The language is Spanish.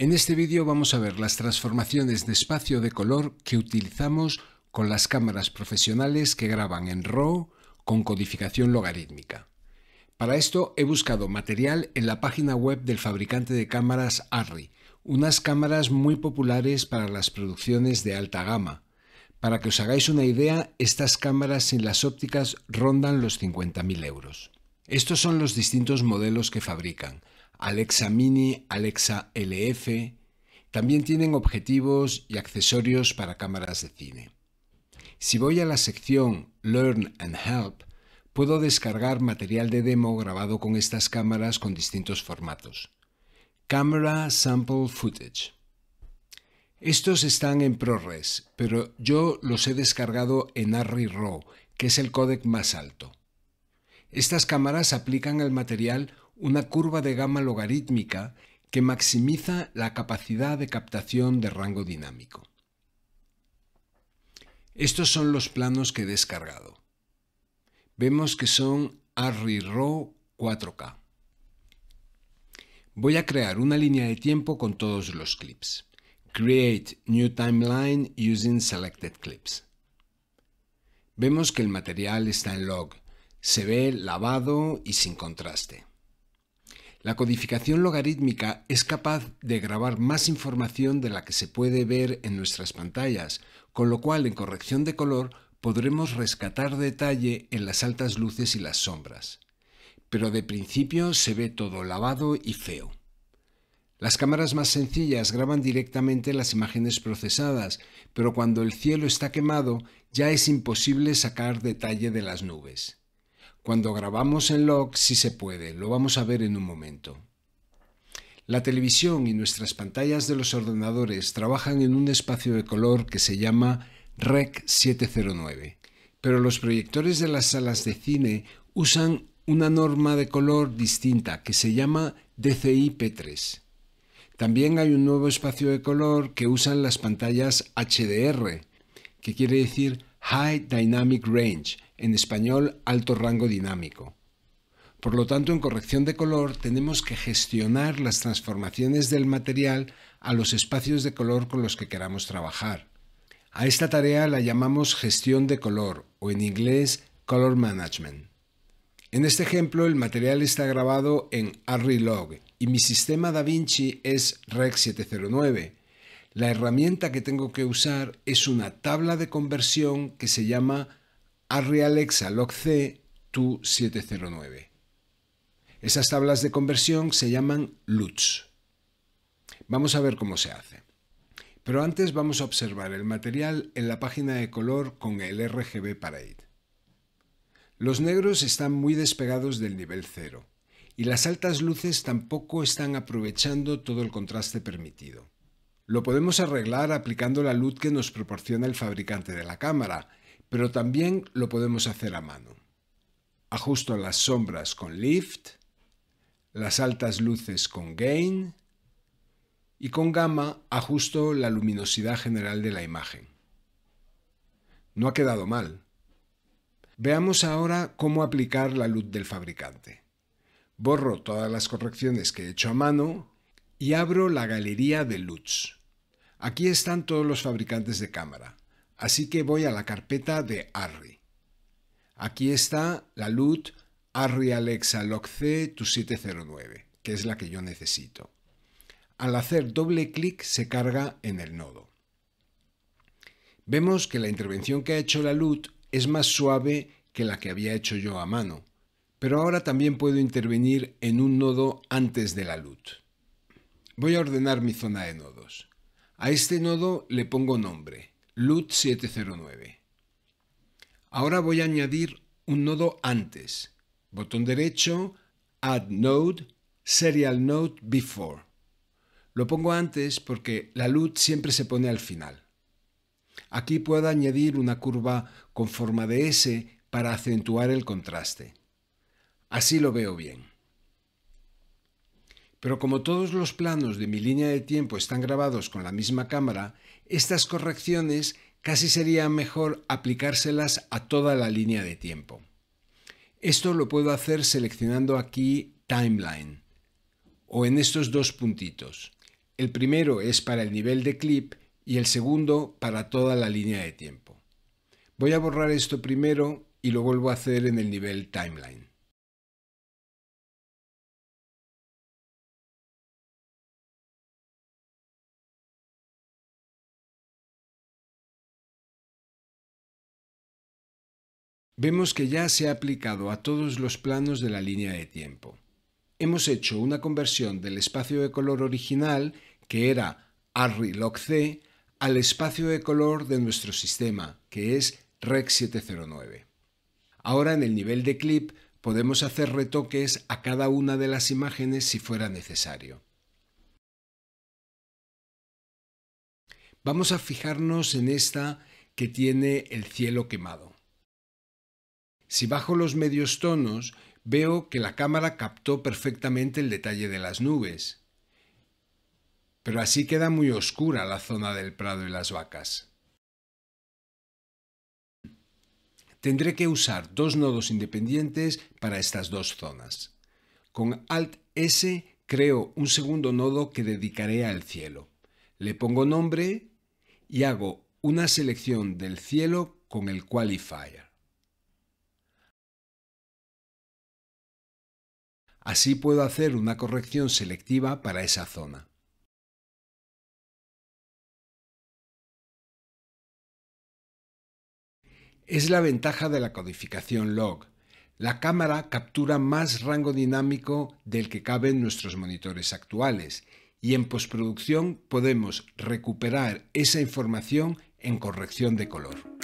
En este vídeo vamos a ver las transformaciones de espacio de color que utilizamos con las cámaras profesionales que graban en RAW con codificación logarítmica. Para esto he buscado material en la página web del fabricante de cámaras Arri, unas cámaras muy populares para las producciones de alta gama. Para que os hagáis una idea, estas cámaras sin las ópticas rondan los 50.000 euros. Estos son los distintos modelos que fabrican. Alexa Mini, Alexa LF. También tienen objetivos y accesorios para cámaras de cine. Si voy a la sección Learn and Help, puedo descargar material de demo grabado con estas cámaras con distintos formatos. Camera Sample Footage. Estos están en ProRes, pero yo los he descargado en Arri RAW, que es el códec más alto. Estas cámaras aplican el material una curva de gama logarítmica que maximiza la capacidad de captación de rango dinámico. Estos son los planos que he descargado. Vemos que son ARRI RAW 4K. Voy a crear una línea de tiempo con todos los clips. Create new timeline using selected clips. Vemos que el material está en log. Se ve lavado y sin contraste. La codificación logarítmica es capaz de grabar más información de la que se puede ver en nuestras pantallas, con lo cual en corrección de color podremos rescatar detalle en las altas luces y las sombras. Pero de principio se ve todo lavado y feo. Las cámaras más sencillas graban directamente las imágenes procesadas, pero cuando el cielo está quemado ya es imposible sacar detalle de las nubes. Cuando grabamos en log, si se puede, lo vamos a ver en un momento. La televisión y nuestras pantallas de los ordenadores trabajan en un espacio de color que se llama REC 709, pero los proyectores de las salas de cine usan una norma de color distinta que se llama DCI-P3. También hay un nuevo espacio de color que usan las pantallas HDR, que quiere decir High Dynamic Range, en español alto rango dinámico. Por lo tanto, en corrección de color tenemos que gestionar las transformaciones del material a los espacios de color con los que queramos trabajar. A esta tarea la llamamos gestión de color o en inglés color management. En este ejemplo el material está grabado en Log y mi sistema DaVinci es Rec 709. La herramienta que tengo que usar es una tabla de conversión que se llama ALEXA Realexa c TU709. Esas tablas de conversión se llaman LUTs. Vamos a ver cómo se hace. Pero antes vamos a observar el material en la página de color con el RGB Parade. Los negros están muy despegados del nivel cero y las altas luces tampoco están aprovechando todo el contraste permitido. Lo podemos arreglar aplicando la luz que nos proporciona el fabricante de la cámara, pero también lo podemos hacer a mano. Ajusto las sombras con lift, las altas luces con gain y con gamma ajusto la luminosidad general de la imagen. No ha quedado mal. Veamos ahora cómo aplicar la luz del fabricante. Borro todas las correcciones que he hecho a mano y abro la galería de LUTs. Aquí están todos los fabricantes de cámara. Así que voy a la carpeta de ARRI. Aquí está la LUT ARRI Alexa C 2709, que es la que yo necesito. Al hacer doble clic se carga en el nodo. Vemos que la intervención que ha hecho la LUT es más suave que la que había hecho yo a mano, pero ahora también puedo intervenir en un nodo antes de la LUT. Voy a ordenar mi zona de nodos. A este nodo le pongo nombre, LUT 709. Ahora voy a añadir un nodo antes. Botón derecho, Add Node, Serial Node Before. Lo pongo antes porque la LUT siempre se pone al final. Aquí puedo añadir una curva con forma de S para acentuar el contraste. Así lo veo bien. Pero como todos los planos de mi línea de tiempo están grabados con la misma cámara, estas correcciones casi sería mejor aplicárselas a toda la línea de tiempo. Esto lo puedo hacer seleccionando aquí Timeline o en estos dos puntitos. El primero es para el nivel de clip y el segundo para toda la línea de tiempo. Voy a borrar esto primero y lo vuelvo a hacer en el nivel Timeline. vemos que ya se ha aplicado a todos los planos de la línea de tiempo. Hemos hecho una conversión del espacio de color original, que era LOG C, al espacio de color de nuestro sistema, que es Rec 709. Ahora en el nivel de clip podemos hacer retoques a cada una de las imágenes si fuera necesario. Vamos a fijarnos en esta que tiene el cielo quemado. Si bajo los medios tonos, veo que la cámara captó perfectamente el detalle de las nubes. Pero así queda muy oscura la zona del prado y las vacas. Tendré que usar dos nodos independientes para estas dos zonas. Con Alt S creo un segundo nodo que dedicaré al cielo. Le pongo nombre y hago una selección del cielo con el qualifier. Así puedo hacer una corrección selectiva para esa zona. Es la ventaja de la codificación log. La cámara captura más rango dinámico del que cabe en nuestros monitores actuales y en postproducción podemos recuperar esa información en corrección de color.